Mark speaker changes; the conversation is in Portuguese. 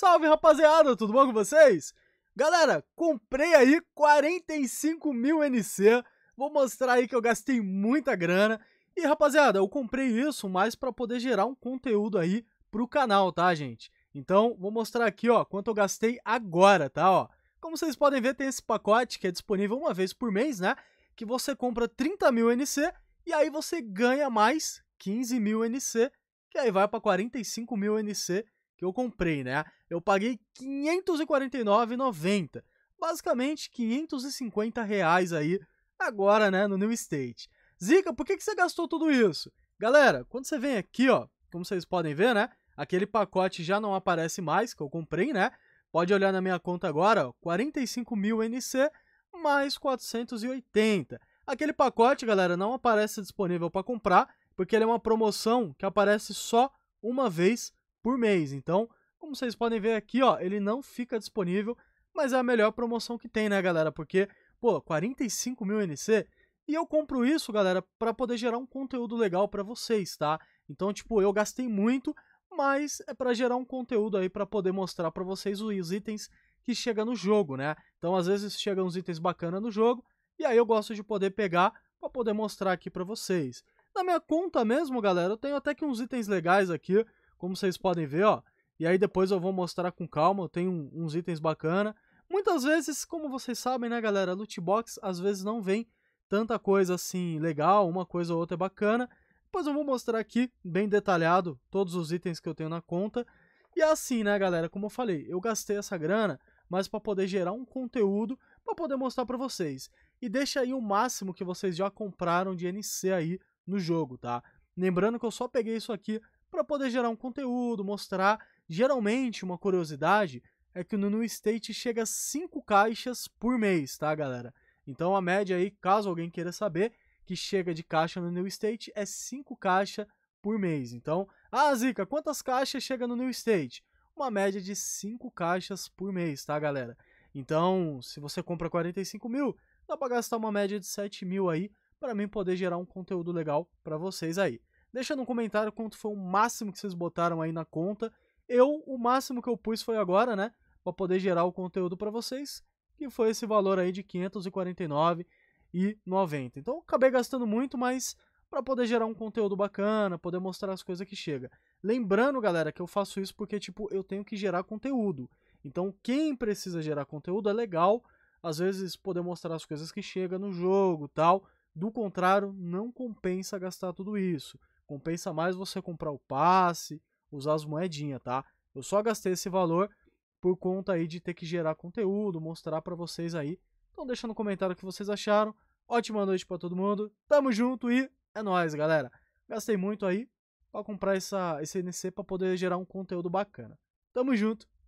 Speaker 1: Salve rapaziada, tudo bom com vocês? Galera, comprei aí 45 mil NC, vou mostrar aí que eu gastei muita grana. E rapaziada, eu comprei isso mais para poder gerar um conteúdo aí pro canal, tá gente? Então, vou mostrar aqui, ó, quanto eu gastei agora, tá, ó. Como vocês podem ver, tem esse pacote que é disponível uma vez por mês, né? Que você compra 30 mil NC e aí você ganha mais 15 mil NC, que aí vai para 45 mil NC que eu comprei, né? Eu paguei R$ 549,90. Basicamente R$ 550 reais aí agora, né, no New State. Zica, por que, que você gastou tudo isso? Galera, quando você vem aqui, ó, como vocês podem ver, né? Aquele pacote já não aparece mais, que eu comprei, né? Pode olhar na minha conta agora, 45 mil NC mais 480. Aquele pacote, galera, não aparece disponível para comprar, porque ele é uma promoção que aparece só uma vez por mês. Então, como vocês podem ver aqui, ó, ele não fica disponível, mas é a melhor promoção que tem, né, galera? Porque, pô, 45 mil NC e eu compro isso, galera, para poder gerar um conteúdo legal para vocês, tá? Então, tipo, eu gastei muito, mas é para gerar um conteúdo aí para poder mostrar para vocês os itens que chega no jogo, né? Então, às vezes chegam uns itens bacanas no jogo, e aí eu gosto de poder pegar para poder mostrar aqui para vocês. Na minha conta mesmo, galera, eu tenho até que uns itens legais aqui como vocês podem ver, ó. E aí depois eu vou mostrar com calma, eu tenho uns itens bacana. Muitas vezes, como vocês sabem, né, galera, loot box às vezes não vem tanta coisa assim legal, uma coisa ou outra é bacana. Depois eu vou mostrar aqui, bem detalhado, todos os itens que eu tenho na conta. E é assim, né, galera, como eu falei, eu gastei essa grana, mas para poder gerar um conteúdo, para poder mostrar para vocês. E deixa aí o máximo que vocês já compraram de NC aí no jogo, tá? Lembrando que eu só peguei isso aqui para poder gerar um conteúdo, mostrar. Geralmente, uma curiosidade é que no New State chega a 5 caixas por mês, tá, galera? Então a média aí, caso alguém queira saber, que chega de caixa no New State é 5 caixas por mês. Então, ah, Zica, quantas caixas chega no New State? Uma média de 5 caixas por mês, tá, galera? Então, se você compra 45 mil, dá para gastar uma média de 7 mil aí para mim poder gerar um conteúdo legal para vocês aí. Deixa no comentário quanto foi o máximo que vocês botaram aí na conta. Eu, o máximo que eu pus foi agora, né? Pra poder gerar o conteúdo para vocês. Que foi esse valor aí de 549,90. Então, acabei gastando muito, mas para poder gerar um conteúdo bacana, poder mostrar as coisas que chega. Lembrando, galera, que eu faço isso porque, tipo, eu tenho que gerar conteúdo. Então, quem precisa gerar conteúdo é legal, às vezes, poder mostrar as coisas que chega no jogo tal. Do contrário, não compensa gastar tudo isso. Compensa mais você comprar o passe, usar as moedinhas, tá? Eu só gastei esse valor por conta aí de ter que gerar conteúdo, mostrar para vocês aí. Então deixa no comentário o que vocês acharam. Ótima noite para todo mundo. Tamo junto e é nóis, galera. Gastei muito aí para comprar essa, esse NC para poder gerar um conteúdo bacana. Tamo junto.